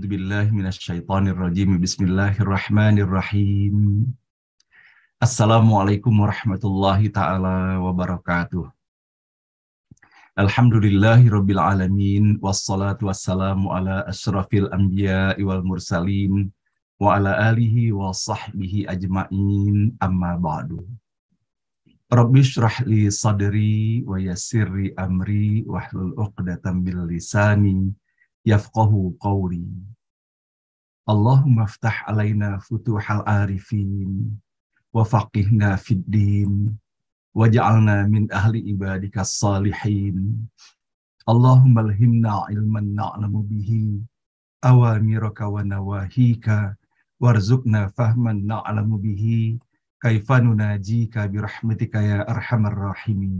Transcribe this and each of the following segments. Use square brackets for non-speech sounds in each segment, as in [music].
أعوذ بالله من الشيطان الرجيم بسم الله الرحمن الرحيم السلام عليكم ورحمة الله تعالى وبركاته الحمد لله رب العالمين والصلاة والسلام على أشرف الأنبياء والمرسلين وعلى آله وصحبه أجمعين أما بعد رب اشرح لي صدري ويسر أمري واحلل عقدة من لساني yafqahu qawli. Allahumma ftah alaina futuhal arifin wa faqihna fid din waj'alna min ahli ibadika salihin. Allahumma alhimna ilman na'lamu bihi awamiraka wa nawahika warzukna fahman na'lamu bihi kaifa nunajika birahmatika ya arhamar rahimin.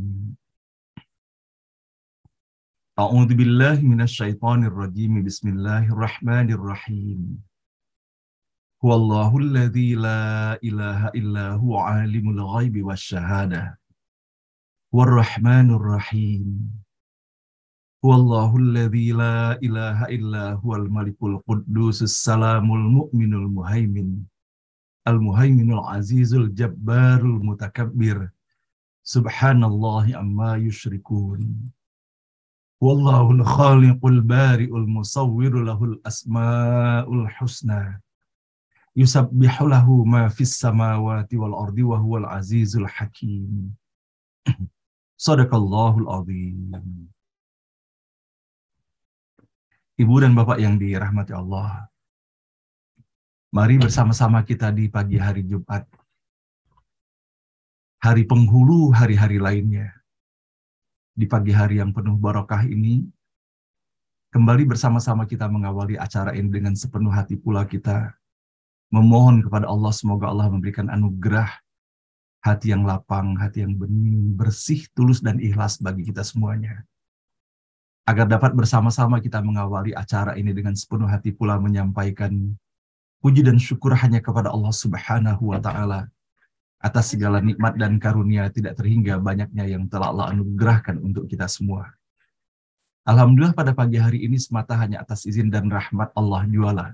A'udzu billahi minasyaitonir rajim. Bismillahirrahmanirrahim. Huwallahu alladzi 'alimul ghaibi wasyahadah. Warrahmanur rahim. Huwallahu alladzi la ilaha illa huwal azizul jabbarul mutakabbir. Subhanallahi amma yusyrikun. Wallahu al khaliqul bari'ul musawwiru lahul asma'ul husna. Yusabbihu lahu ma fis samawati wal ardi wa huwal azizul hakim. [clears throat] Sadaqallahul azim. Ibu dan Bapak yang dirahmati Allah. Mari bersama-sama kita di pagi hari Jumat. Hari penghulu hari-hari lainnya di pagi hari yang penuh barokah ini, kembali bersama-sama kita mengawali acara ini dengan sepenuh hati pula kita memohon kepada Allah semoga Allah memberikan anugerah hati yang lapang, hati yang bening, bersih, tulus, dan ikhlas bagi kita semuanya. Agar dapat bersama-sama kita mengawali acara ini dengan sepenuh hati pula menyampaikan puji dan syukur hanya kepada Allah Subhanahu wa Ta'ala atas segala nikmat dan karunia tidak terhingga banyaknya yang telah Allah anugerahkan untuk kita semua. Alhamdulillah pada pagi hari ini semata hanya atas izin dan rahmat Allah jualan.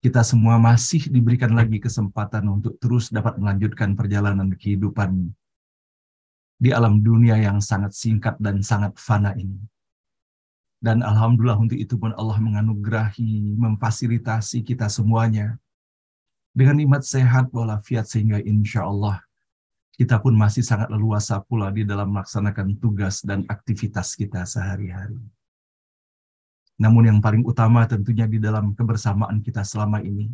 Kita semua masih diberikan lagi kesempatan untuk terus dapat melanjutkan perjalanan kehidupan di alam dunia yang sangat singkat dan sangat fana ini. Dan Alhamdulillah untuk itu pun Allah menganugerahi, memfasilitasi kita semuanya dengan nikmat sehat walafiat sehingga insya Allah kita pun masih sangat leluasa pula di dalam melaksanakan tugas dan aktivitas kita sehari-hari. Namun yang paling utama tentunya di dalam kebersamaan kita selama ini,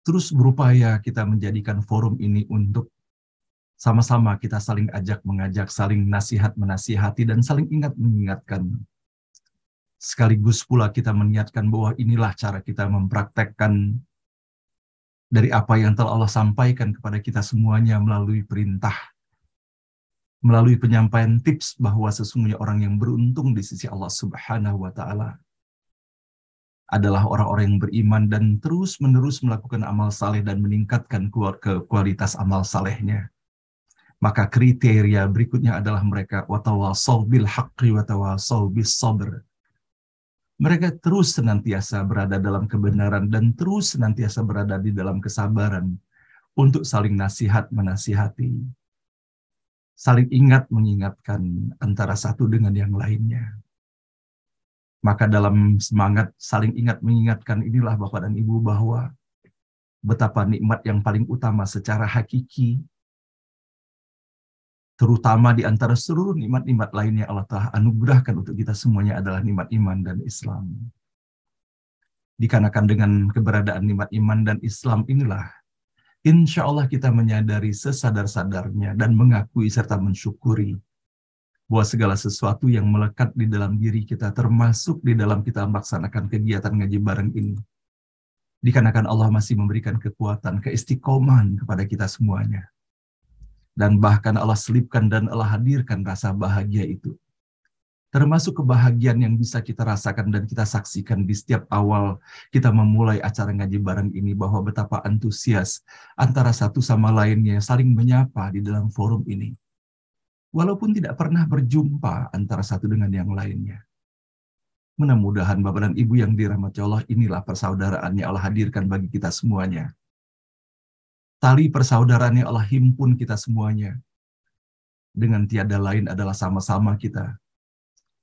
terus berupaya kita menjadikan forum ini untuk sama-sama kita saling ajak mengajak, saling nasihat menasihati, dan saling ingat mengingatkan. Sekaligus pula kita meniatkan bahwa inilah cara kita mempraktekkan dari apa yang telah Allah sampaikan kepada kita semuanya melalui perintah, melalui penyampaian tips bahwa sesungguhnya orang yang beruntung di sisi Allah Subhanahu wa Ta'ala adalah orang-orang yang beriman dan terus-menerus melakukan amal saleh dan meningkatkan kualitas amal salehnya. Maka kriteria berikutnya adalah mereka watawal bil haqqi watawal bis sabr mereka terus senantiasa berada dalam kebenaran dan terus senantiasa berada di dalam kesabaran untuk saling nasihat menasihati, saling ingat mengingatkan antara satu dengan yang lainnya. Maka dalam semangat saling ingat mengingatkan inilah Bapak dan Ibu bahwa betapa nikmat yang paling utama secara hakiki terutama di antara seluruh nikmat-nikmat lain yang Allah telah anugerahkan untuk kita semuanya adalah nikmat iman dan Islam. Dikarenakan dengan keberadaan nikmat iman dan Islam inilah, insya Allah kita menyadari sesadar-sadarnya dan mengakui serta mensyukuri bahwa segala sesuatu yang melekat di dalam diri kita, termasuk di dalam kita melaksanakan kegiatan ngaji bareng ini, dikarenakan Allah masih memberikan kekuatan, keistiqomahan kepada kita semuanya dan bahkan Allah selipkan dan Allah hadirkan rasa bahagia itu. Termasuk kebahagiaan yang bisa kita rasakan dan kita saksikan di setiap awal kita memulai acara ngaji bareng ini bahwa betapa antusias antara satu sama lainnya saling menyapa di dalam forum ini. Walaupun tidak pernah berjumpa antara satu dengan yang lainnya. Mudah-mudahan Bapak dan Ibu yang dirahmati Allah inilah persaudaraannya Allah hadirkan bagi kita semuanya. Tali persaudaraan yang Allah himpun kita semuanya. Dengan tiada lain adalah sama-sama kita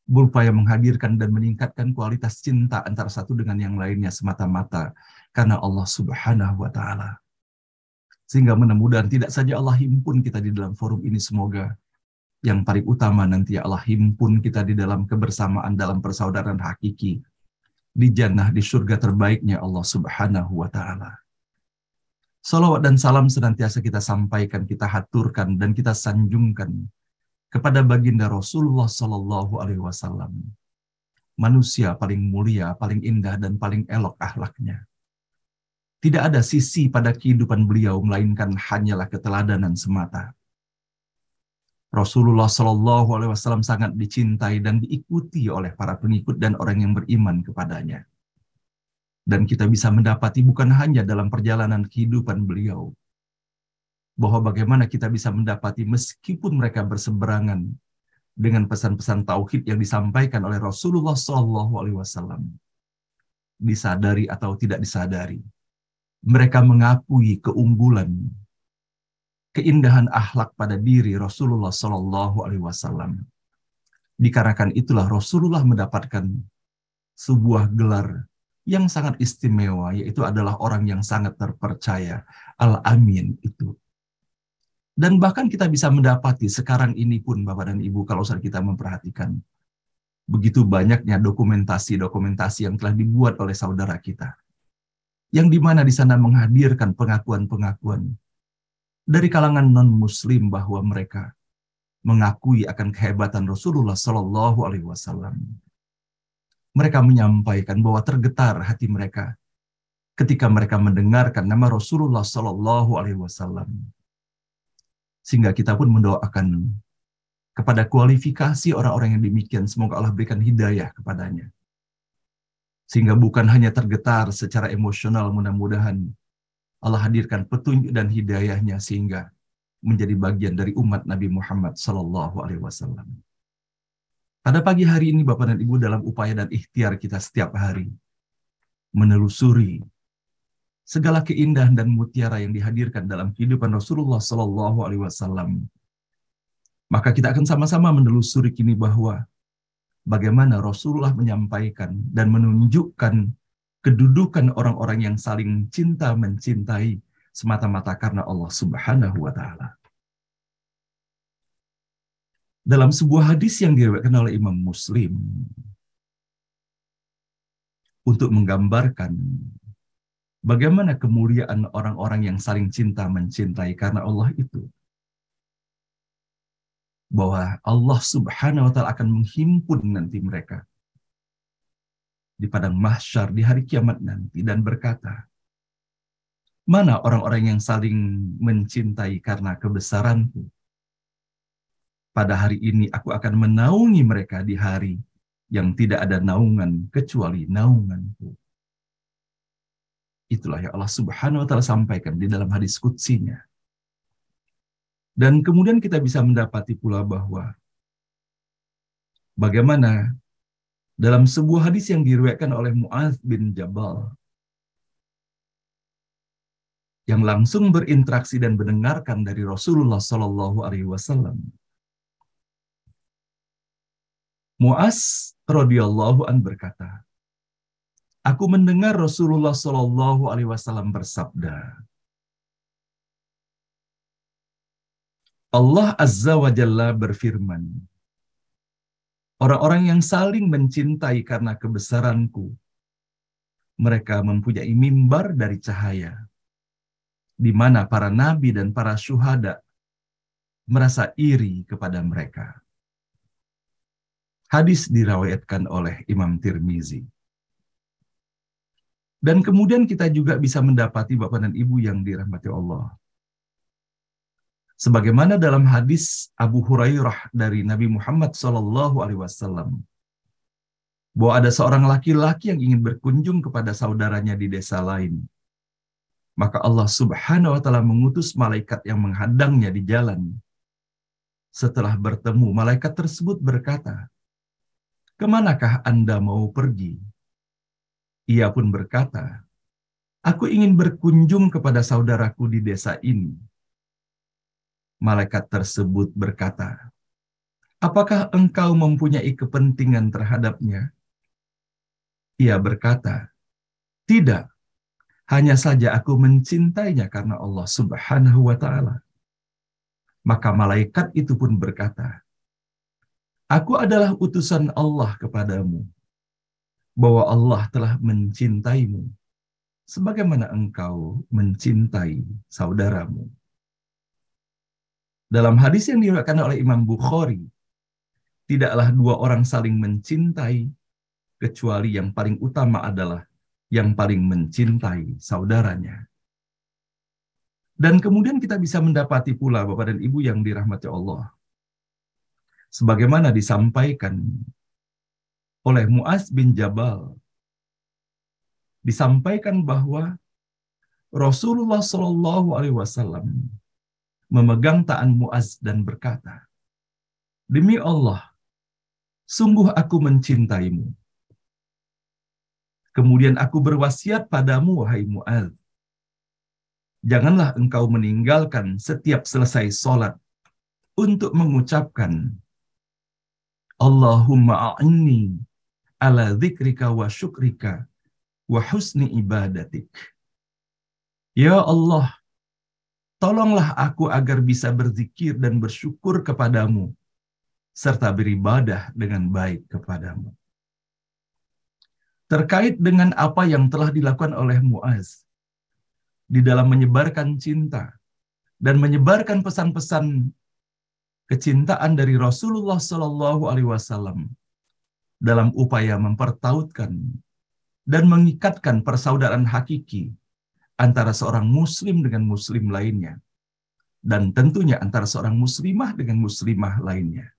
berupaya menghadirkan dan meningkatkan kualitas cinta antara satu dengan yang lainnya semata-mata karena Allah Subhanahu wa taala. Sehingga menemudan tidak saja Allah himpun kita di dalam forum ini semoga yang paling utama nanti Allah himpun kita di dalam kebersamaan dalam persaudaraan hakiki di jannah di surga terbaiknya Allah Subhanahu wa taala. Salawat dan salam senantiasa kita sampaikan, kita haturkan, dan kita sanjungkan kepada baginda Rasulullah Sallallahu Alaihi Wasallam. Manusia paling mulia, paling indah, dan paling elok ahlaknya. Tidak ada sisi pada kehidupan beliau, melainkan hanyalah keteladanan semata. Rasulullah Shallallahu Alaihi Wasallam sangat dicintai dan diikuti oleh para pengikut dan orang yang beriman kepadanya dan kita bisa mendapati bukan hanya dalam perjalanan kehidupan beliau bahwa bagaimana kita bisa mendapati meskipun mereka berseberangan dengan pesan-pesan tauhid yang disampaikan oleh Rasulullah saw disadari atau tidak disadari mereka mengakui keunggulan keindahan akhlak pada diri Rasulullah Shallallahu Alaihi Wasallam dikarenakan itulah Rasulullah mendapatkan sebuah gelar yang sangat istimewa, yaitu adalah orang yang sangat terpercaya, Al-Amin itu. Dan bahkan kita bisa mendapati sekarang ini pun, Bapak dan Ibu, kalau saat kita memperhatikan, begitu banyaknya dokumentasi-dokumentasi yang telah dibuat oleh saudara kita. Yang dimana di sana menghadirkan pengakuan-pengakuan dari kalangan non-muslim bahwa mereka mengakui akan kehebatan Rasulullah Shallallahu Alaihi Wasallam mereka menyampaikan bahwa tergetar hati mereka ketika mereka mendengarkan nama Rasulullah Shallallahu Alaihi Wasallam. Sehingga kita pun mendoakan kepada kualifikasi orang-orang yang demikian, semoga Allah berikan hidayah kepadanya. Sehingga bukan hanya tergetar secara emosional, mudah-mudahan Allah hadirkan petunjuk dan hidayahnya sehingga menjadi bagian dari umat Nabi Muhammad Shallallahu Alaihi Wasallam. Pada pagi hari ini Bapak dan Ibu dalam upaya dan ikhtiar kita setiap hari menelusuri segala keindahan dan mutiara yang dihadirkan dalam kehidupan Rasulullah Shallallahu Alaihi Wasallam. Maka kita akan sama-sama menelusuri kini bahwa bagaimana Rasulullah menyampaikan dan menunjukkan kedudukan orang-orang yang saling cinta mencintai semata-mata karena Allah Subhanahu wa taala dalam sebuah hadis yang diriwayatkan oleh Imam Muslim untuk menggambarkan bagaimana kemuliaan orang-orang yang saling cinta mencintai karena Allah itu bahwa Allah Subhanahu wa taala akan menghimpun nanti mereka di padang mahsyar di hari kiamat nanti dan berkata mana orang-orang yang saling mencintai karena kebesaranku pada hari ini aku akan menaungi mereka di hari yang tidak ada naungan kecuali naunganku. Itulah yang Allah Subhanahu wa taala sampaikan di dalam hadis kudsinya. Dan kemudian kita bisa mendapati pula bahwa bagaimana dalam sebuah hadis yang diriwayatkan oleh Muaz bin Jabal yang langsung berinteraksi dan mendengarkan dari Rasulullah Shallallahu Alaihi Wasallam Muas radhiyallahu an berkata, Aku mendengar Rasulullah Shallallahu Alaihi Wasallam bersabda, Allah Azza wa Jalla berfirman, Orang-orang yang saling mencintai karena kebesaranku, mereka mempunyai mimbar dari cahaya, di mana para nabi dan para syuhada merasa iri kepada mereka. Hadis dirawatkan oleh Imam Tirmizi. Dan kemudian kita juga bisa mendapati Bapak dan Ibu yang dirahmati Allah. Sebagaimana dalam hadis Abu Hurairah dari Nabi Muhammad Shallallahu Alaihi Wasallam, bahwa ada seorang laki-laki yang ingin berkunjung kepada saudaranya di desa lain. Maka Allah Subhanahu wa Ta'ala mengutus malaikat yang menghadangnya di jalan. Setelah bertemu, malaikat tersebut berkata, kemanakah Anda mau pergi? Ia pun berkata, Aku ingin berkunjung kepada saudaraku di desa ini. Malaikat tersebut berkata, Apakah engkau mempunyai kepentingan terhadapnya? Ia berkata, Tidak, hanya saja aku mencintainya karena Allah Subhanahu wa Ta'ala. Maka malaikat itu pun berkata, Aku adalah utusan Allah kepadamu, bahwa Allah telah mencintaimu, sebagaimana engkau mencintai saudaramu. Dalam hadis yang diriwayatkan oleh Imam Bukhari, tidaklah dua orang saling mencintai, kecuali yang paling utama adalah yang paling mencintai saudaranya. Dan kemudian kita bisa mendapati pula Bapak dan Ibu yang dirahmati Allah, sebagaimana disampaikan oleh Muaz bin Jabal disampaikan bahwa Rasulullah Shallallahu Alaihi Wasallam memegang tangan Muaz dan berkata, demi Allah, sungguh aku mencintaimu. Kemudian aku berwasiat padamu, wahai Muaz Janganlah engkau meninggalkan setiap selesai sholat untuk mengucapkan Allahumma a'inni ala zikrika wa syukrika wa husni ibadatik. Ya Allah, tolonglah aku agar bisa berzikir dan bersyukur kepadamu, serta beribadah dengan baik kepadamu. Terkait dengan apa yang telah dilakukan oleh Muaz, di dalam menyebarkan cinta dan menyebarkan pesan-pesan kecintaan dari Rasulullah Shallallahu Alaihi Wasallam dalam upaya mempertautkan dan mengikatkan persaudaraan hakiki antara seorang muslim dengan muslim lainnya dan tentunya antara seorang muslimah dengan muslimah lainnya.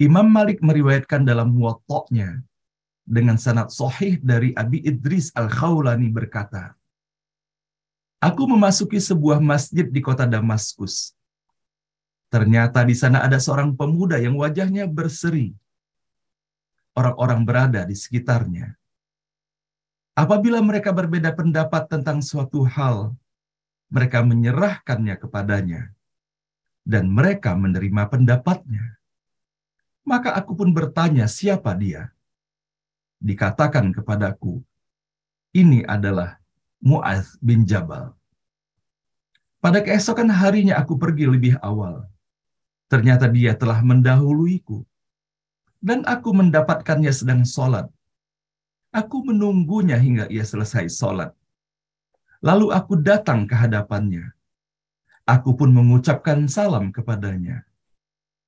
Imam Malik meriwayatkan dalam muwatta'nya dengan sanad sohih dari Abi Idris Al-Khawlani berkata, Aku memasuki sebuah masjid di kota Damaskus Ternyata di sana ada seorang pemuda yang wajahnya berseri. Orang-orang berada di sekitarnya. Apabila mereka berbeda pendapat tentang suatu hal, mereka menyerahkannya kepadanya, dan mereka menerima pendapatnya. Maka aku pun bertanya, "Siapa dia?" Dikatakan kepadaku, "Ini adalah Mu'az bin Jabal." Pada keesokan harinya, aku pergi lebih awal Ternyata dia telah mendahuluiku. Dan aku mendapatkannya sedang sholat. Aku menunggunya hingga ia selesai sholat. Lalu aku datang ke hadapannya. Aku pun mengucapkan salam kepadanya.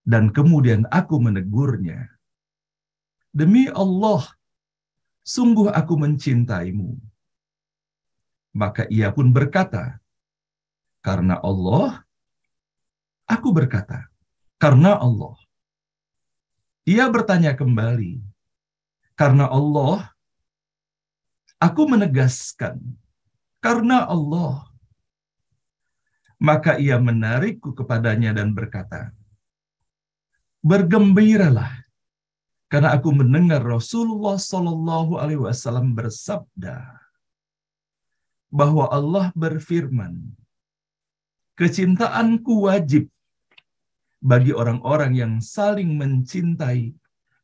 Dan kemudian aku menegurnya. Demi Allah, sungguh aku mencintaimu. Maka ia pun berkata, karena Allah, aku berkata, karena Allah. Ia bertanya kembali, karena Allah, aku menegaskan, karena Allah. Maka ia menarikku kepadanya dan berkata, bergembiralah karena aku mendengar Rasulullah Shallallahu Alaihi Wasallam bersabda bahwa Allah berfirman, kecintaanku wajib bagi orang-orang yang saling mencintai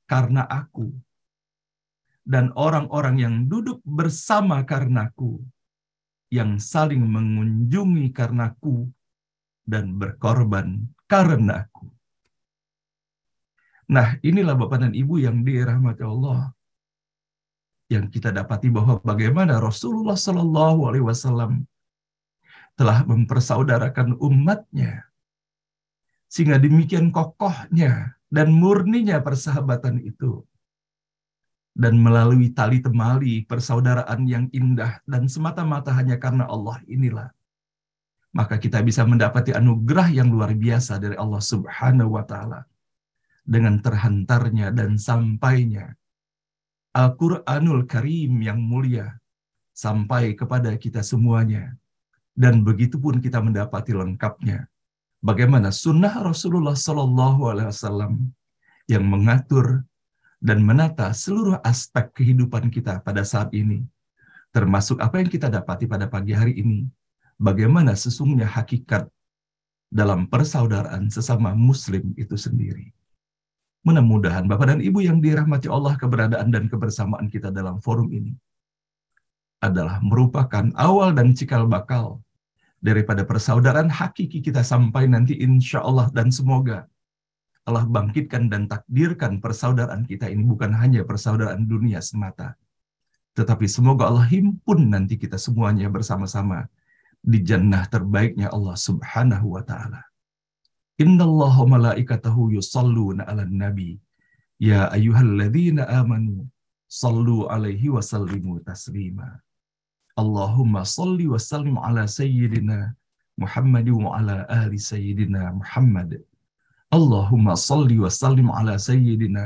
karena aku dan orang-orang yang duduk bersama karenaku yang saling mengunjungi karenaku dan berkorban karenaku. Nah, inilah Bapak dan Ibu yang dirahmati Allah yang kita dapati bahwa bagaimana Rasulullah Shallallahu alaihi wasallam telah mempersaudarakan umatnya sehingga demikian kokohnya dan murninya persahabatan itu. Dan melalui tali temali persaudaraan yang indah dan semata-mata hanya karena Allah inilah. Maka kita bisa mendapati anugerah yang luar biasa dari Allah subhanahu wa ta'ala. Dengan terhantarnya dan sampainya Al-Quranul Karim yang mulia sampai kepada kita semuanya. Dan begitu pun kita mendapati lengkapnya bagaimana sunnah Rasulullah Shallallahu Alaihi Wasallam yang mengatur dan menata seluruh aspek kehidupan kita pada saat ini, termasuk apa yang kita dapati pada pagi hari ini, bagaimana sesungguhnya hakikat dalam persaudaraan sesama Muslim itu sendiri. Mudah-mudahan Bapak dan Ibu yang dirahmati Allah keberadaan dan kebersamaan kita dalam forum ini adalah merupakan awal dan cikal bakal daripada persaudaraan hakiki kita sampai nanti insya Allah dan semoga Allah bangkitkan dan takdirkan persaudaraan kita ini bukan hanya persaudaraan dunia semata. Tetapi semoga Allah himpun nanti kita semuanya bersama-sama di jannah terbaiknya Allah subhanahu wa ta'ala. Inna allaha malaikatahu yusalluna ala nabi. Ya ayuhalladzina amanu. Sallu alaihi wa sallimu taslimah. Allahumma salli wa sallim ala sayyidina Muhammad wa ala ahli sayyidina Muhammad. Allahumma salli wa sallim ala sayyidina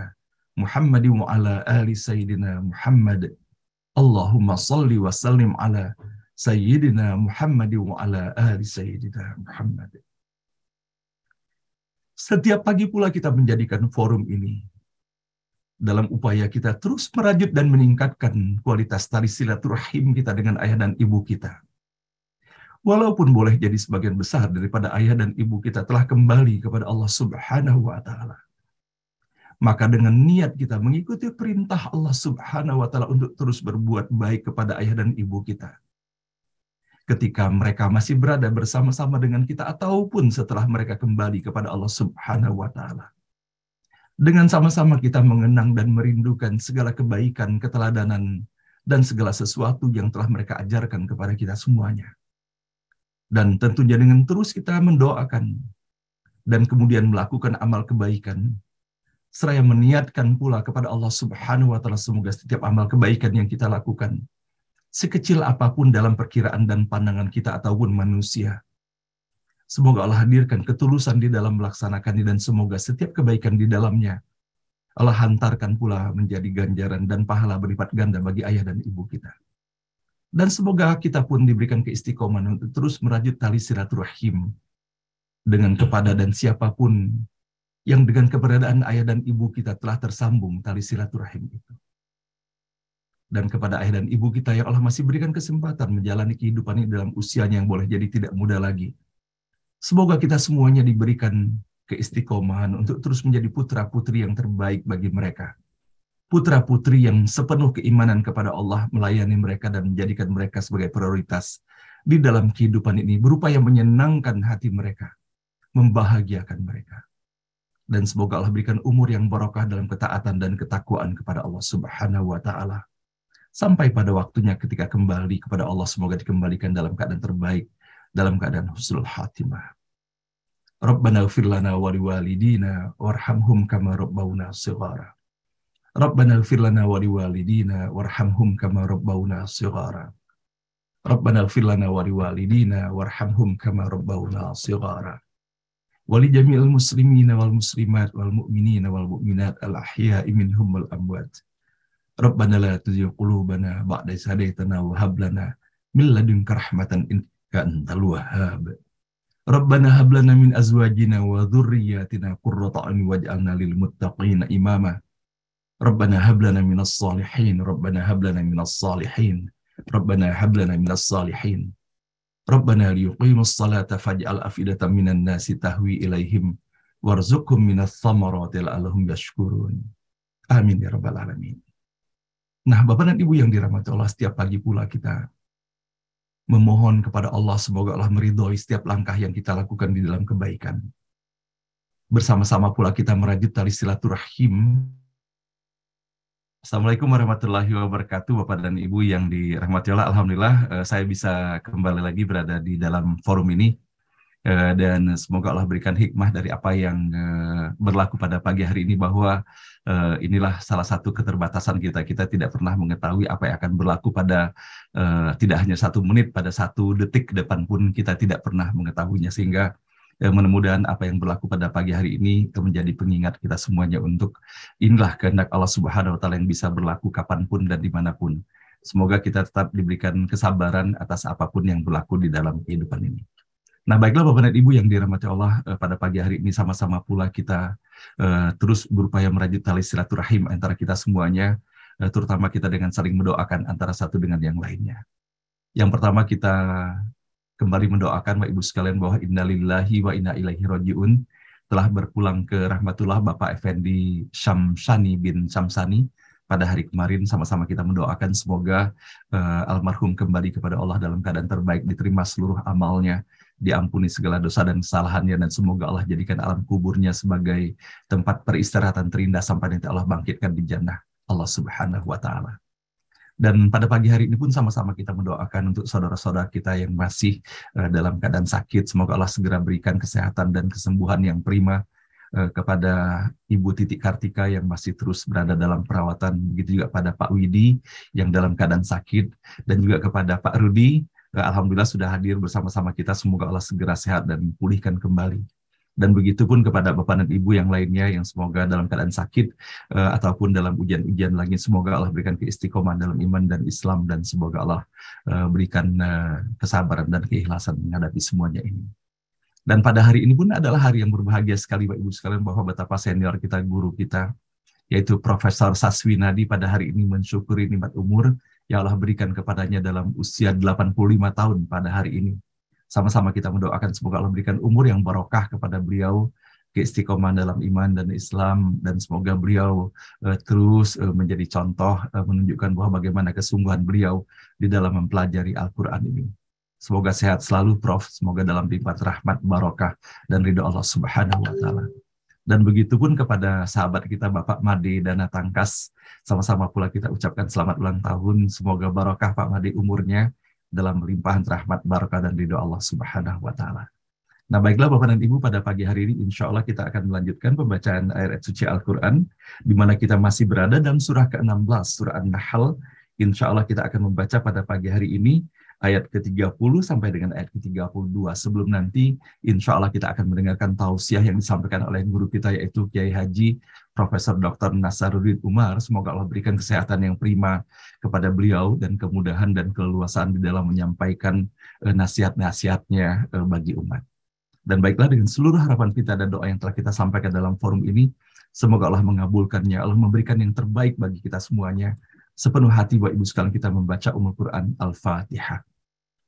Muhammad wa ala ahli sayyidina Muhammad. Allahumma salli wa sallim ala sayyidina Muhammad wa ala ahli sayyidina Muhammad. Setiap pagi pula kita menjadikan forum ini dalam upaya kita terus merajut dan meningkatkan kualitas tali silaturahim kita dengan ayah dan ibu kita. Walaupun boleh jadi sebagian besar daripada ayah dan ibu kita telah kembali kepada Allah Subhanahu wa taala. Maka dengan niat kita mengikuti perintah Allah Subhanahu wa taala untuk terus berbuat baik kepada ayah dan ibu kita. Ketika mereka masih berada bersama-sama dengan kita ataupun setelah mereka kembali kepada Allah Subhanahu wa taala dengan sama-sama kita mengenang dan merindukan segala kebaikan, keteladanan, dan segala sesuatu yang telah mereka ajarkan kepada kita semuanya. Dan tentunya dengan terus kita mendoakan dan kemudian melakukan amal kebaikan, seraya meniatkan pula kepada Allah Subhanahu wa taala semoga setiap amal kebaikan yang kita lakukan sekecil apapun dalam perkiraan dan pandangan kita ataupun manusia Semoga Allah hadirkan ketulusan di dalam melaksanakannya dan semoga setiap kebaikan di dalamnya Allah hantarkan pula menjadi ganjaran dan pahala berlipat ganda bagi ayah dan ibu kita. Dan semoga kita pun diberikan keistiqomahan untuk terus merajut tali silaturahim dengan kepada dan siapapun yang dengan keberadaan ayah dan ibu kita telah tersambung tali silaturahim itu. Dan kepada ayah dan ibu kita yang Allah masih berikan kesempatan menjalani kehidupan ini dalam usianya yang boleh jadi tidak muda lagi Semoga kita semuanya diberikan keistiqomahan untuk terus menjadi putra-putri yang terbaik bagi mereka. Putra-putri yang sepenuh keimanan kepada Allah melayani mereka dan menjadikan mereka sebagai prioritas di dalam kehidupan ini berupaya menyenangkan hati mereka, membahagiakan mereka. Dan semoga Allah berikan umur yang barokah dalam ketaatan dan ketakwaan kepada Allah Subhanahu wa taala. Sampai pada waktunya ketika kembali kepada Allah semoga dikembalikan dalam keadaan terbaik dalam keadaan husnul khatimah. Rabbana ighfir lana wa liwalidina warhamhum kama rabbawna shighara. Rabbana ighfir lana wa liwalidina warhamhum kama rabbawna shighara. Rabbana ighfir lana wa liwalidina warhamhum kama rabbawna shighara. wal المسلمين والمسلمات والمؤمنين والمؤمنات الأحياء منهم والأموات ربنا لا تزغ قلوبنا بعد إذ هديتنا وهب لنا min ladunka rahmatan innaka antal wahhab Rabbana hab lana azwajina wa dhurriyyatina qurrata a'yunin waj'alna lil muttaqina imama Rabbana hab lana min Rabbana hab lana min Rabbana hab lana min Rabbana liyuqimus salata faj'al afidatan minas thamarati la'allahum Amin ya rabbal alamin Nah Bapak dan Ibu yang dirahmati Allah setiap pagi pula kita memohon kepada Allah semoga Allah meridhoi setiap langkah yang kita lakukan di dalam kebaikan. Bersama-sama pula kita merajut tali silaturahim. Assalamualaikum warahmatullahi wabarakatuh Bapak dan Ibu yang dirahmati Allah. Alhamdulillah eh, saya bisa kembali lagi berada di dalam forum ini Eh, dan semoga Allah berikan hikmah dari apa yang eh, berlaku pada pagi hari ini bahwa eh, inilah salah satu keterbatasan kita. Kita tidak pernah mengetahui apa yang akan berlaku pada tidak hanya satu menit, pada satu detik ke depan pun kita tidak pernah mengetahuinya. Sehingga mudah-mudahan apa yang berlaku pada pagi hari ini menjadi pengingat kita semuanya untuk inilah kehendak Allah Subhanahu Wa Taala yang bisa berlaku kapanpun dan dimanapun. Semoga kita tetap diberikan kesabaran atas apapun yang berlaku di dalam kehidupan ini. Nah, baiklah Bapak dan Ibu yang dirahmati Allah eh, pada pagi hari ini sama-sama pula kita eh, terus berupaya merajut tali silaturahim antara kita semuanya, eh, terutama kita dengan saling mendoakan antara satu dengan yang lainnya. Yang pertama kita kembali mendoakan Bapak Ibu sekalian bahwa innalillahi wa inna ilaihi rajiun telah berpulang ke rahmatullah Bapak Effendi Syamsani bin Syamsani pada hari kemarin sama-sama kita mendoakan semoga uh, almarhum kembali kepada Allah dalam keadaan terbaik, diterima seluruh amalnya, diampuni segala dosa dan kesalahannya, dan semoga Allah jadikan alam kuburnya sebagai tempat peristirahatan terindah sampai nanti Allah bangkitkan di jannah Allah Subhanahu wa Ta'ala. Dan pada pagi hari ini pun sama-sama kita mendoakan untuk saudara-saudara kita yang masih eh, dalam keadaan sakit. Semoga Allah segera berikan kesehatan dan kesembuhan yang prima Eh, kepada Ibu Titik Kartika yang masih terus berada dalam perawatan, begitu juga pada Pak Widi yang dalam keadaan sakit, dan juga kepada Pak Rudi. Eh, Alhamdulillah sudah hadir bersama-sama kita, semoga Allah segera sehat dan pulihkan kembali. Dan begitu pun kepada Bapak dan Ibu yang lainnya yang semoga dalam keadaan sakit uh, ataupun dalam ujian-ujian lagi, semoga Allah berikan keistiqomah dalam iman dan Islam dan semoga Allah uh, berikan uh, kesabaran dan keikhlasan menghadapi semuanya ini. Dan pada hari ini pun adalah hari yang berbahagia sekali Bapak Ibu sekalian bahwa betapa senior kita, guru kita, yaitu Profesor Saswinadi pada hari ini mensyukuri nikmat umur yang Allah berikan kepadanya dalam usia 85 tahun pada hari ini. Sama-sama kita mendoakan semoga Allah berikan umur yang barokah kepada beliau, keistiqomah dalam iman dan Islam dan semoga beliau uh, terus uh, menjadi contoh uh, menunjukkan bahwa bagaimana kesungguhan beliau di dalam mempelajari Al-Qur'an ini. Semoga sehat selalu, Prof. Semoga dalam lipat rahmat, barokah, dan ridho Allah Subhanahu wa Ta'ala. Dan begitu pun kepada sahabat kita Bapak Madi Dana Tangkas, sama-sama pula kita ucapkan selamat ulang tahun. Semoga barokah Pak Madi umurnya dalam limpahan rahmat barokah dan ridho Allah Subhanahu wa taala. Nah, baiklah Bapak dan Ibu pada pagi hari ini insya Allah kita akan melanjutkan pembacaan ayat suci Al-Qur'an di mana kita masih berada dalam surah ke-16 surah An-Nahl. Insya Allah kita akan membaca pada pagi hari ini ayat ke-30 sampai dengan ayat ke-32 sebelum nanti insya Allah kita akan mendengarkan tausiah yang disampaikan oleh guru kita yaitu Kiai Haji Profesor Dr. Nasaruddin Umar. Semoga Allah berikan kesehatan yang prima kepada beliau dan kemudahan dan keluasan di dalam menyampaikan eh, nasihat-nasihatnya eh, bagi umat. Dan baiklah dengan seluruh harapan kita dan doa yang telah kita sampaikan dalam forum ini, semoga Allah mengabulkannya, Allah memberikan yang terbaik bagi kita semuanya sepenuh hati buat Ibu sekalian kita membaca umur Quran Al-Fatihah.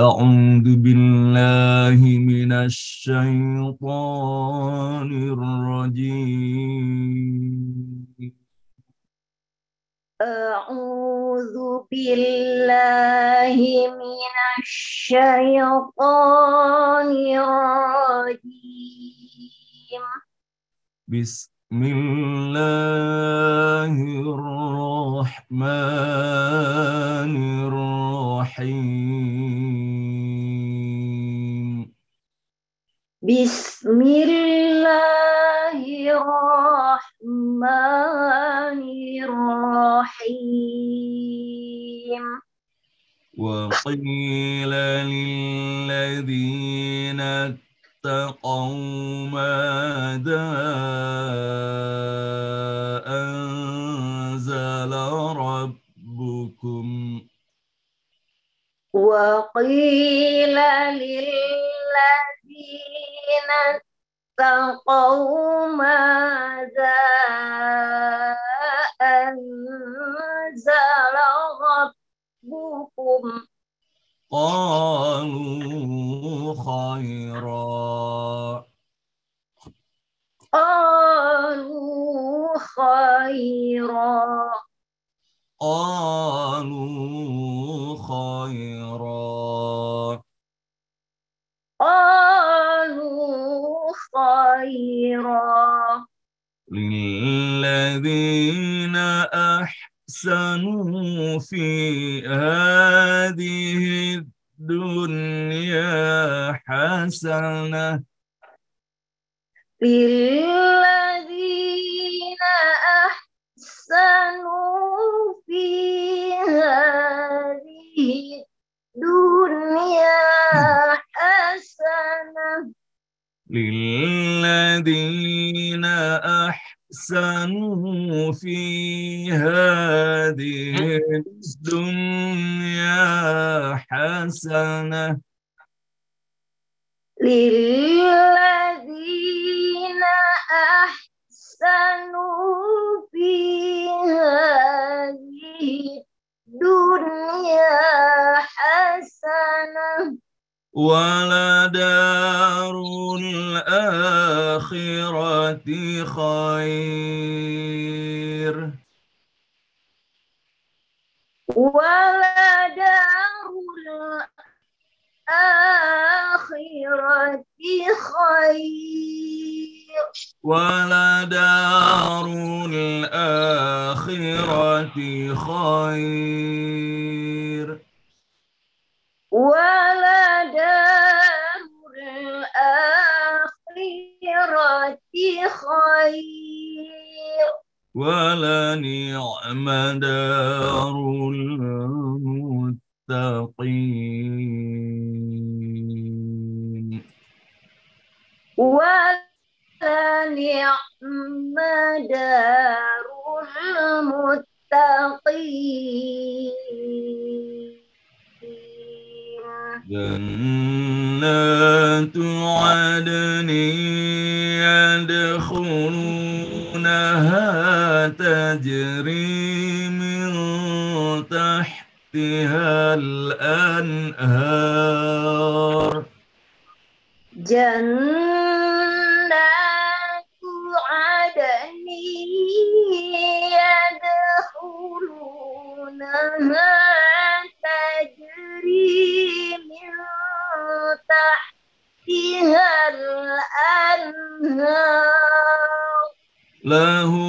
أعوذ بالله من الشيطان الرجيم أعوذ بالله من الشيطان الرجيم بسم بسم الله الرحمن الرحيم بسم الله الرحمن الرحيم وقيل للذين اتقوا ما داء أنزل ربكم وقيل للذين اتقوا ماذا أنزل ربكم قالوا خيرا قالوا خيرا قالوا خيرا قالوا خيرا للذين أحسنوا في هذه الدنيا حسنة للذين أحسنوا في هذه الدنيا حسنة للذين أحسنوا أحسنوا في هذه الدنيا حسنة للذين أحسنوا في هذه الدنيا حسنة ولدار الآخرة خير ولدار الآخرة خير ولدار الآخرة خير ولنعم دار المتقين ولنعم دار المتقين جنات عدن تجري من تحتها الأنهار جنات عدن يدخلونها تجري من تحتها الأنهار لهم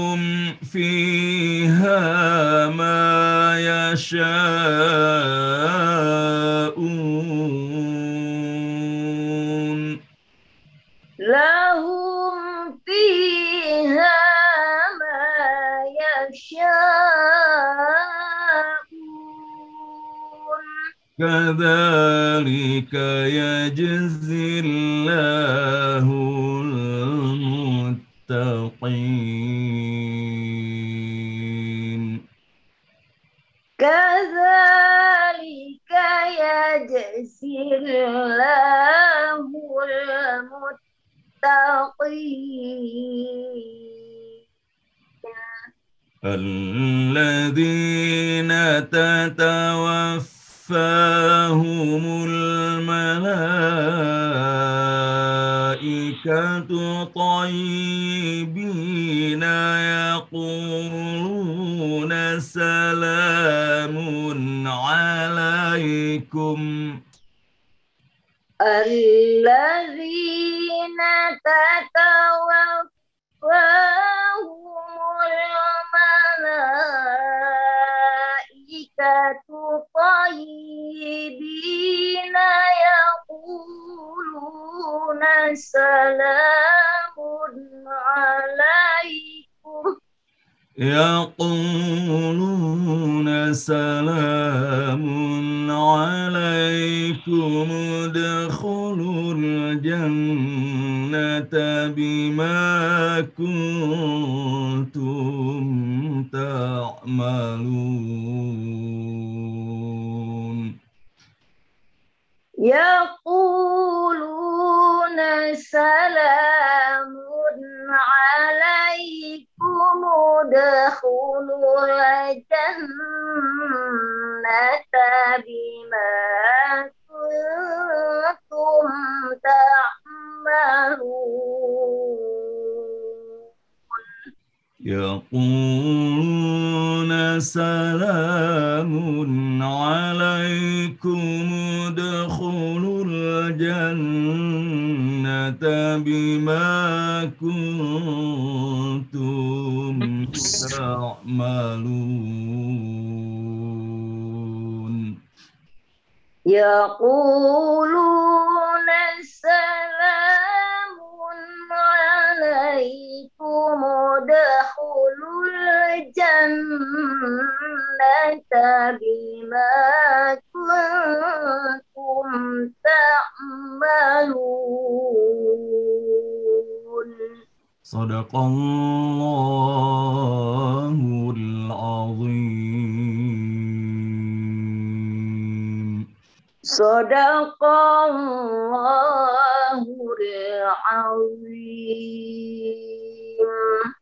يشاءون لهم فيها ما يشاءون كذلك يجزي الله المتقين كذلك يجزي الله المتقين الذين تتوفاهم الملائكة طيبين يقولون سلام عليكم الذين تتوفاهم الملائكة طيبين يقولون سلام عليكم يقولون سلام بما كنتم تعملون يقولون سلام عليكم ادخلوا الجنة بما كنتم تعملون صدق الله العظيم صدق الله العظيم